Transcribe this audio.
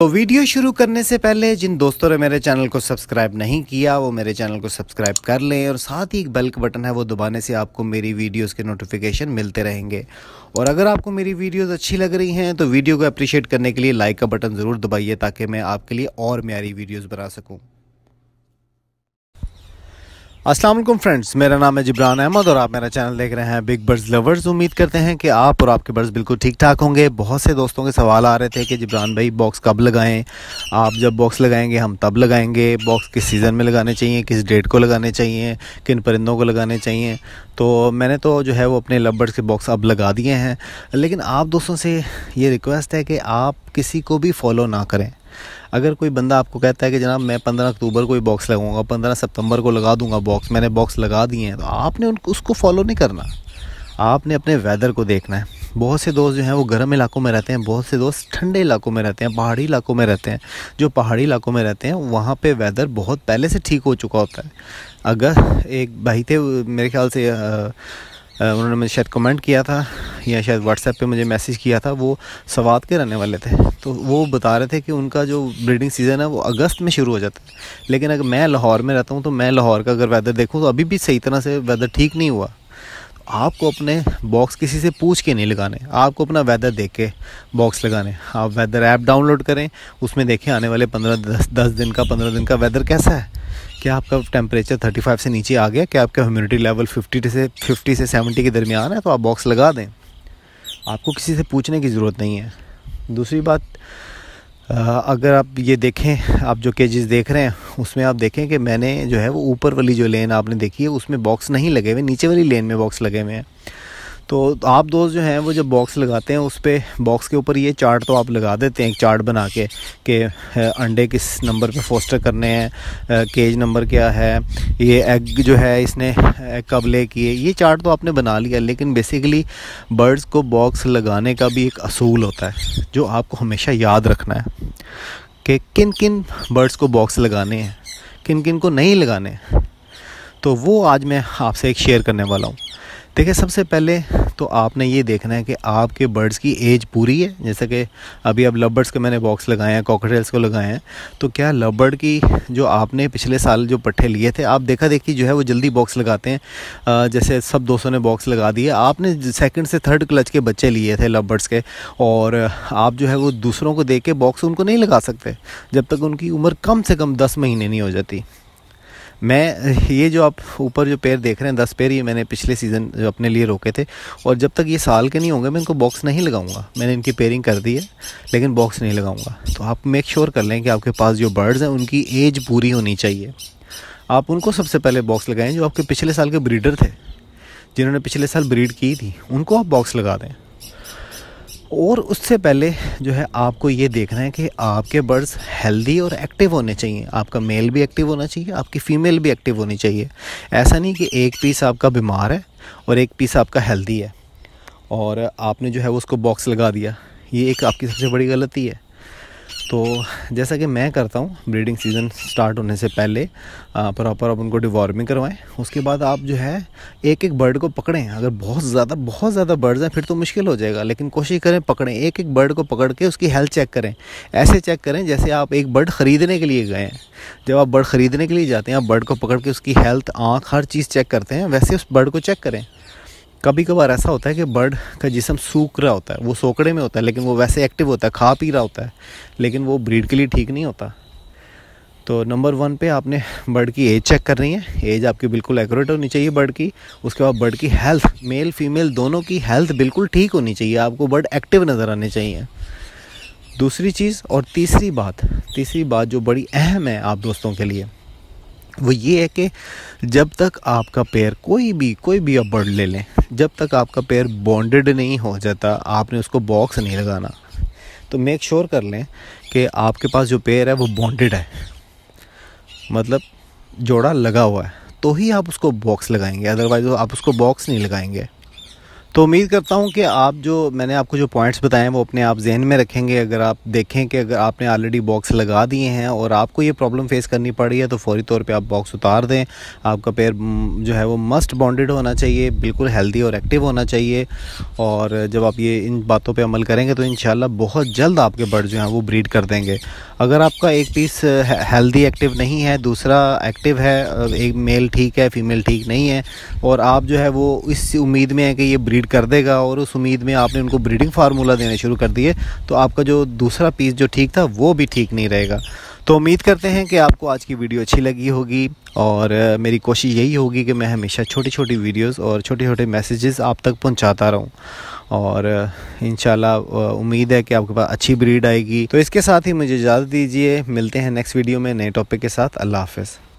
तो वीडियो शुरू करने से पहले जिन दोस्तों ने मेरे चैनल को सब्सक्राइब नहीं किया वो मेरे चैनल को सब्सक्राइब कर लें और साथ ही एक बेल का बटन है वो दबाने से आपको मेरी वीडियोस के नोटिफिकेशन मिलते रहेंगे और अगर आपको मेरी वीडियोस अच्छी लग रही हैं तो वीडियो को अप्रिशिएट करने के लिए लाइक का बटन ज़रूर दबाइए ताकि मैं आपके लिए और म्यारी वीडियोज़ बना सकूँ वालेकुम फ्रेंड्स मेरा नाम है जिब्रान अहमद और आप मेरा चैनल देख रहे हैं बिग बर्ड्स लवर्स उम्मीद करते हैं कि आप और आपके बर्ड्स बिल्कुल ठीक ठाक होंगे बहुत से दोस्तों के सवाल आ रहे थे कि जिब्रान भाई बॉक्स कब लगाएं आप जब बॉक्स लगाएंगे हम तब लगाएंगे बॉक्स किस सीज़न में लगाने चाहिए किस डेट को लगाने चाहिए किन परिंदों को लगाने चाहिए तो मैंने तो जो है वो अपने लव बर्ड्स के बॉक्स अब लगा दिए हैं लेकिन आप दोस्तों से ये रिक्वेस्ट है कि आप किसी को भी फॉलो ना करें अगर कोई बंदा आपको कहता है कि जनाब मैं पंद्रह अक्टूबर को ही बॉक्स लगाऊंगा पंद्रह सितंबर को लगा दूंगा बॉक्स मैंने बॉक्स लगा दिए हैं तो आपने उनको उसको फॉलो नहीं करना आपने अपने वेदर को देखना है बहुत से दोस्त जो हैं वो गर्म इलाकों में रहते हैं बहुत से दोस्त ठंडे इलाकों में रहते हैं पहाड़ी इलाकों में रहते हैं जो पहाड़ी इलाकों में रहते हैं वहाँ पे वेदर बहुत पहले से ठीक हो चुका होता है अगर एक भाई थे मेरे ख्याल से आ, उन्होंने मुझे शायद कमेंट किया था या शायद व्हाट्सएप पे मुझे मैसेज किया था वो सवाद के रहने वाले थे तो वो बता रहे थे कि उनका जो ब्रीडिंग सीज़न है वो अगस्त में शुरू हो जाता है लेकिन अगर मैं लाहौर में रहता हूँ तो मैं लाहौर का अगर वेदर देखूँ तो अभी भी सही तरह से वेदर ठीक नहीं हुआ आपको अपने बॉक्स किसी से पूछ के नहीं लगाने आपको अपना वेदर देख के बॉक्स लगाने आप वेदर ऐप डाउनलोड करें उसमें देखें आने वाले पंद्रह दस दस दिन का पंद्रह दिन का वेदर कैसा है क्या आपका टेम्परेचर 35 से नीचे आ गया क्या आपका ह्यूमिडिटी लेवल 50 से 50 से 70 के दरमियान है तो आप बॉक्स लगा दें आपको किसी से पूछने की ज़रूरत नहीं है दूसरी बात अगर आप ये देखें आप जो केजेस देख रहे हैं उसमें आप देखें कि मैंने जो है वो ऊपर वाली जो लेन आपने देखी है उसमें बॉक्स नहीं लगे हुए नीचे वाली लेन में बॉक्स लगे हुए हैं तो आप दोस्त जो हैं वो जब बॉक्स लगाते हैं उस पर बॉक्स के ऊपर ये चार्ट तो आप लगा देते हैं एक चार्ट बना के कि अंडे किस नंबर पे फोस्टर करने हैं केज नंबर क्या है ये एग जो है इसने एग कब ले किए ये चार्ट तो आपने बना लिया लेकिन बेसिकली बर्ड्स को बॉक्स लगाने का भी एक असूल होता है जो आपको हमेशा याद रखना है कि किन किन बर्ड्स को बॉक्स लगाने हैं किन किन को नहीं लगाने तो वो आज मैं आपसे एक शेयर करने वाला हूँ देखिए सबसे पहले तो आपने ये देखना है कि आपके बर्ड्स की एज पूरी है जैसे कि अभी अब लव बर्ड्स के मैंने बॉक्स लगाए हैं कॉकटेल्स को लगाए हैं तो क्या लव बर्ड की जो आपने पिछले साल जो पट्ठे लिए थे आप देखा देखी जो है वो जल्दी बॉक्स लगाते हैं जैसे सब दोस्तों ने बॉक्स लगा दिए आपने सेकेंड से थर्ड क्लच के बच्चे लिए थे लव बर्ड्स के और आप जो है वो दूसरों को देख के बॉक्स उनको नहीं लगा सकते जब तक उनकी उम्र कम से कम दस महीने नहीं हो जाती मैं ये जो आप ऊपर जो पेड़ देख रहे हैं दस पेयर ये मैंने पिछले सीज़न जो अपने लिए रोके थे और जब तक ये साल के नहीं होंगे मैं इनको बॉक्स नहीं लगाऊंगा मैंने इनकी पेयरिंग कर दी है लेकिन बॉक्स नहीं लगाऊंगा तो आप मेक श्योर sure कर लें कि आपके पास जो बर्ड्स हैं उनकी एज पूरी होनी चाहिए आप उनको सबसे पहले बॉक्स लगाएं जो आपके पिछले साल के ब्रीडर थे जिन्होंने पिछले साल ब्रीड की थी उनको आप बॉक्स लगा दें और उससे पहले जो है आपको ये देखना है कि आपके बर्ड्स हेल्दी और एक्टिव होने चाहिए आपका मेल भी एक्टिव होना चाहिए आपकी फ़ीमेल भी एक्टिव होनी चाहिए ऐसा नहीं कि एक पीस आपका बीमार है और एक पीस आपका हेल्दी है और आपने जो है उसको बॉक्स लगा दिया ये एक आपकी सबसे बड़ी गलती है तो जैसा कि मैं करता हूँ ब्रीडिंग सीज़न स्टार्ट होने से पहले प्रॉपर आप उनको डिवॉर्मिंग करवाएं उसके बाद आप जो है एक एक बर्ड को पकड़ें अगर बहुत ज़्यादा बहुत ज़्यादा बर्ड्स हैं फिर तो मुश्किल हो जाएगा लेकिन कोशिश करें पकड़ें एक एक बर्ड को पकड़ के उसकी हेल्थ चेक करें ऐसे चेक करें जैसे आप एक बर्ड ख़रीदने के लिए गए हैं जब आप बर्ड ख़रीदने के लिए जाते हैं आप बर्ड को पकड़ के उसकी हेल्थ आँख हर चीज़ चेक करते हैं वैसे उस बर्ड को चेक करें कभी कभार ऐसा होता है कि बर्ड का जिसम सूख रहा होता है वो सोकड़े में होता है लेकिन वो वैसे एक्टिव होता है खा पी रहा होता है लेकिन वो ब्रीड के लिए ठीक नहीं होता तो नंबर वन पे आपने बर्ड की एज चेक करनी है एज आपकी बिल्कुल एक्यूरेट होनी चाहिए बर्ड की उसके बाद बर्ड की हेल्थ मेल फीमेल दोनों की हेल्थ बिल्कुल ठीक होनी चाहिए आपको बर्ड एक्टिव नज़र आने चाहिए दूसरी चीज़ और तीसरी बात तीसरी बात जो बड़ी अहम है आप दोस्तों के लिए वो ये है कि जब तक आपका पैर कोई भी कोई भी अब बर्ड ले लें जब तक आपका पैर बॉन्डेड नहीं हो जाता आपने उसको बॉक्स नहीं लगाना तो मेक श्योर sure कर लें कि आपके पास जो पैर है वो बॉन्डेड है मतलब जोड़ा लगा हुआ है तो ही आप उसको बॉक्स लगाएंगे अदरवाइज आप उसको बॉक्स नहीं लगाएंगे तो उम्मीद करता हूँ कि आप जो मैंने आपको जो पॉइंट्स बताए हैं वो अपने आप जहन में रखेंगे अगर आप देखें कि अगर आपने ऑलरेडी बॉक्स लगा दिए हैं और आपको ये प्रॉब्लम फेस करनी पड़ रही है तो फौरी तौर पे आप बॉक्स उतार दें आपका पैर जो है वो मस्ट बॉन्डेड होना चाहिए बिल्कुल हेल्दी और एक्टिव होना चाहिए और जब आप ये इन बातों पर अमल करेंगे तो इन बहुत जल्द आपके बर्ड जो हैं वो ब्रीड कर देंगे अगर आपका एक पीस हेल्दी एक्टिव नहीं है दूसरा एक्टिव है uh, एक मेल ठीक है फीमेल ठीक नहीं है और आप जो है वो इस उम्मीद में है कि ये ब्रीड कर देगा और उस उम्मीद में आपने उनको ब्रीडिंग फार्मूला देने शुरू कर दिए तो आपका जो दूसरा पीस जो ठीक था वो भी ठीक नहीं रहेगा तो उम्मीद करते हैं कि आपको आज की वीडियो अच्छी लगी होगी और uh, मेरी कोशिश यही होगी कि मैं हमेशा छोटी छोटी वीडियोस और छोटे छोटे मैसेजेस आप तक पहुंचाता रहूं और इन उम्मीद है कि आपके पास अच्छी ब्रीड आएगी तो इसके साथ ही मुझे इजाज़त दीजिए मिलते हैं नेक्स्ट वीडियो में नए टॉपिक के साथ अल्लाह हाफिज़